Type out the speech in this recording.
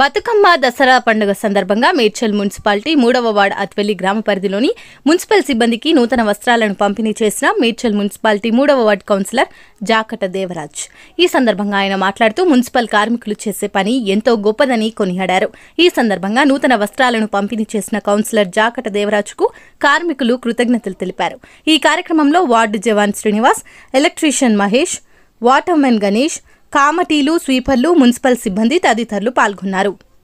బతుకమ్మ దసరా పండుగ సందర్భంగా మేడ్చల్ మున్సిపాలిటీ మూడవ వార్డ్ అత్వెల్లి గ్రామ పరిధిలోని మున్సిపల్ సిబ్బందికి నూతన వస్త్రాలను పంపిణీ చేసిన మేడ్చల్ మున్సిపాలిటీ మూడవ వార్డ్ కౌన్సిలర్ జాకట దేవరాజ్ ఈ సందర్భంగా ఆయన మాట్లాడుతూ మున్సిపల్ కార్మికులు చేసే పని ఎంతో గొప్పదని కొనియాడారు ఈ సందర్భంగా నూతన వస్త్రాలను పంపిణీ చేసిన కౌన్సిలర్ జాకట దేవరాజ్కు కార్మికులు కృతజ్ఞతలు తెలిపారు ఈ కార్యక్రమంలో వార్డు జవాన్ శ్రీనివాస్ ఎలక్ట్రీషియన్ మహేష్ వాటర్మెన్ గణేష్ కామటీలు స్వీపర్లు మున్సిపల్ సిబ్బంది తదితరులు పాల్గొన్నారు